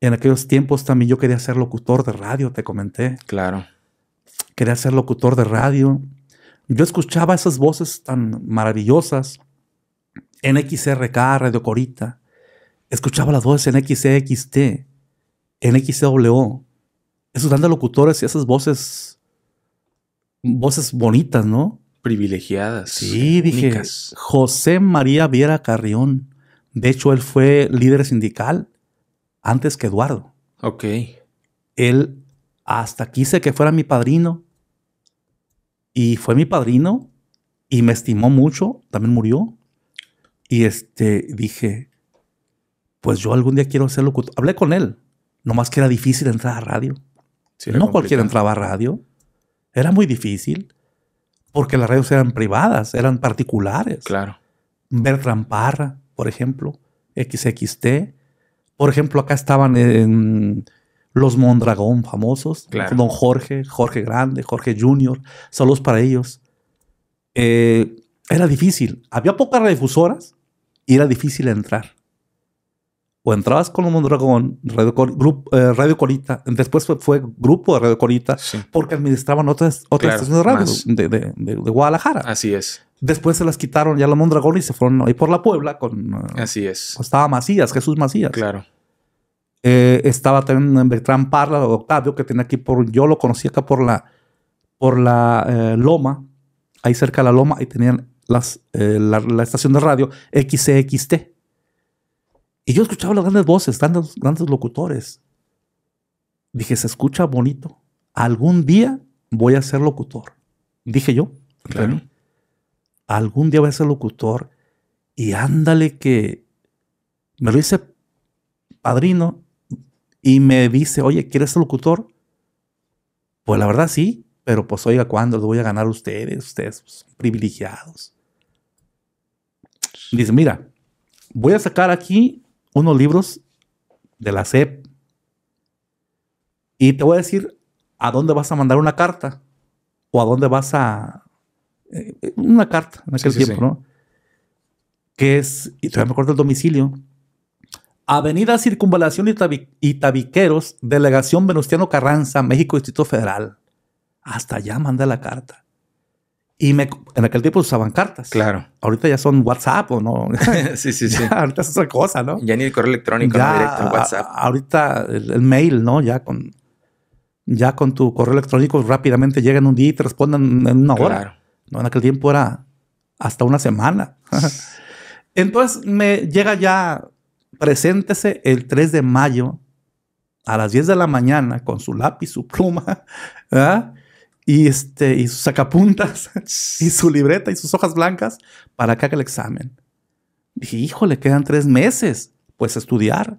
En aquellos tiempos también yo quería ser locutor de radio, te comenté. Claro. Quería ser locutor de radio. Yo escuchaba esas voces tan maravillosas en XRK, Radio Corita. Escuchaba las voces en XCXT, en Esos grandes locutores y esas voces, voces bonitas, ¿no? Privilegiadas. Sí, dije. José María Viera Carrión. De hecho, él fue líder sindical antes que Eduardo. Ok. Él hasta quise que fuera mi padrino. Y fue mi padrino y me estimó mucho, también murió. Y este, dije, pues yo algún día quiero ser locutor. Hablé con él, nomás que era difícil entrar a radio. no cualquiera entraba a radio, era muy difícil, porque las radios eran privadas, eran particulares. Claro. Bertram Parra, por ejemplo, XXT, por ejemplo, acá estaban en los Mondragón famosos, Don Jorge, Jorge Grande, Jorge Junior, saludos para ellos. Eh, era difícil, había pocas redifusoras y era difícil entrar o entrabas con los Mondragón, Radio, Corita. Eh, radio Colita, después fue, grupo de Radio Colita, porque administraban otras, otras estaciones de radio de, Guadalajara. Así es. Después se las quitaron ya los Mondragón y se fueron ahí por la Puebla con... Eh, Así es. Estaba Macías, Jesús Macías. Claro. Eh, estaba también Beltrán Parla, Octavio, que tenía aquí por... Yo lo conocí acá por la, por la Loma, ahí cerca de la Loma, y tenían las, la, estación de radio XCXT. E y yo escuchaba las grandes voces, grandes, grandes locutores. Dije, se escucha bonito. Algún día voy a ser locutor. Dije yo. algún día voy a ser locutor. Y ándale que me lo dice padrino y me dice, oye, ¿quieres ser locutor? Pues la verdad sí, pero pues oiga, ¿cuándo lo voy a ganar ustedes? Ustedes privilegiados. Dice, mira, voy a sacar aquí unos libros de la SEP y te voy a decir a dónde vas a mandar una carta o a dónde vas a... Eh, una carta en aquel tiempo, ¿no? Que es, y todavía me acuerdo el domicilio, Avenida Circunvalación y, Tabiqueros, Delegación Venustiano Carranza, México Distrito Federal. Hasta allá manda la carta. Y en aquel tiempo usaban cartas. Claro. Ahorita ya son WhatsApp o no. sí, sí, sí. ahorita es otra cosa, ¿no? Ya ni el correo electrónico, directo, WhatsApp. ahorita el, mail, ¿no? Ya con, ya con tu correo electrónico rápidamente llegan un día y te responden en una hora. Claro. No, en aquel tiempo era hasta una semana. Entonces me llega ya, preséntese el 3 de mayo a las 10 de la mañana con su lápiz, su pluma, ¿verdad? y, este, y sus sacapuntas y su libreta y sus hojas blancas para que haga el examen. Dije, híjole, quedan tres meses, pues estudiar.